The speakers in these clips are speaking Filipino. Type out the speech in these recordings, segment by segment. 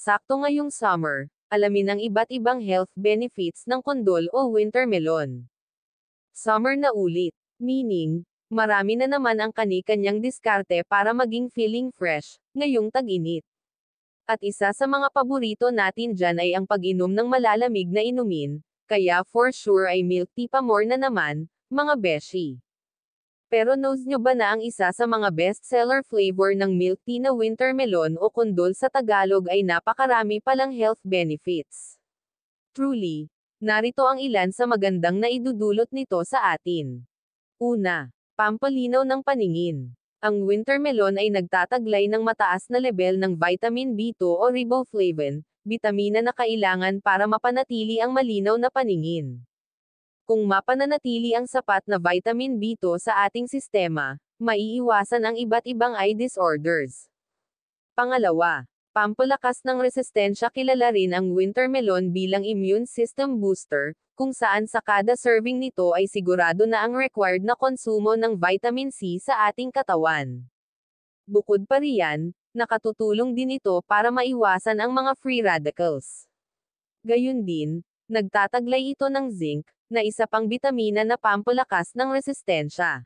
Sakto ngayong summer, alamin ang iba't ibang health benefits ng kondol o winter melon. Summer na ulit, meaning, marami na naman ang kanikanyang diskarte para maging feeling fresh, ngayong tag-init. At isa sa mga paborito natin dyan ay ang pag-inom ng malalamig na inumin, kaya for sure ay milk tea pa more na naman, mga beshi. Pero knows nyo ba na ang isa sa mga best-seller flavor ng milk tea na winter melon o kundol sa Tagalog ay napakarami palang health benefits? Truly, narito ang ilan sa magandang na idudulot nito sa atin. Una, pampalinaw ng paningin. Ang winter melon ay nagtataglay ng mataas na level ng vitamin B2 o riboflavin, bitamina na kailangan para mapanatili ang malinaw na paningin. Kung mapananatili ang sapat na vitamin B2 sa ating sistema, maiiwasan ang iba't ibang eye disorders. Pangalawa, pampalakas ng resistensya kilala rin ang winter melon bilang immune system booster, kung saan sa kada serving nito ay sigurado na ang required na konsumo ng vitamin C sa ating katawan. Bukod pa riyan, nakatutulong din ito para maiwasan ang mga free radicals. Gayun din, nagtataglay ito ng zinc, na isa pang bitamina na pampalakas ng resistensya.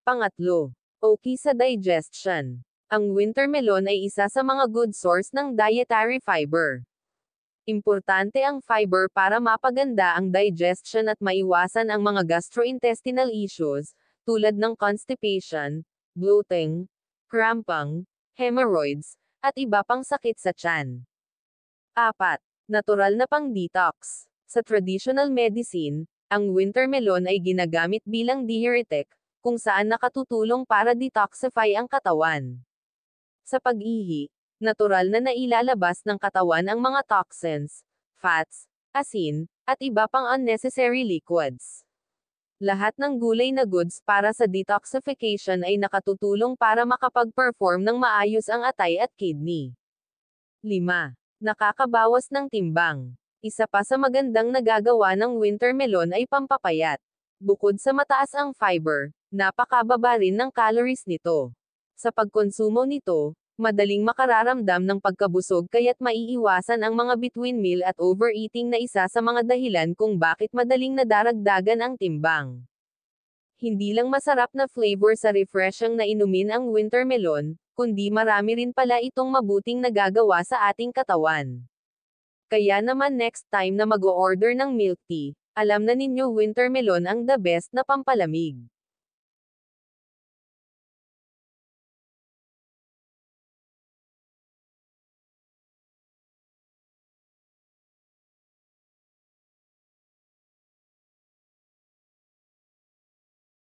Pangatlo, okay sa digestion. Ang winter melon ay isa sa mga good source ng dietary fiber. Importante ang fiber para mapaganda ang digestion at maiwasan ang mga gastrointestinal issues, tulad ng constipation, bloating, cramping, hemorrhoids, at iba pang sakit sa tiyan. 4. Natural na pang-detox. Sa traditional medicine, ang winter melon ay ginagamit bilang diuretic, kung saan nakatutulong para detoxify ang katawan. Sa pag-ihi, natural na nailalabas ng katawan ang mga toxins, fats, asin, at iba pang unnecessary liquids. Lahat ng gulay na goods para sa detoxification ay nakatutulong para makapag-perform ng maayos ang atay at kidney. 5. Nakakabawas ng timbang. Isa pa sa magandang nagagawa ng winter melon ay pampapayat. Bukod sa mataas ang fiber, napakababa rin ng calories nito. Sa pagkonsumo nito, madaling makararamdam ng pagkabusog kaya't maiiwasan ang mga between meal at overeating na isa sa mga dahilan kung bakit madaling nadaragdagan ang timbang. Hindi lang masarap na flavor sa refreshing na inumin ang winter melon, kundi marami rin pala itong mabuting nagagawa sa ating katawan. Kaya naman next time na mag-order ng milk tea, alam na ninyo winter melon ang the best na pampalamig.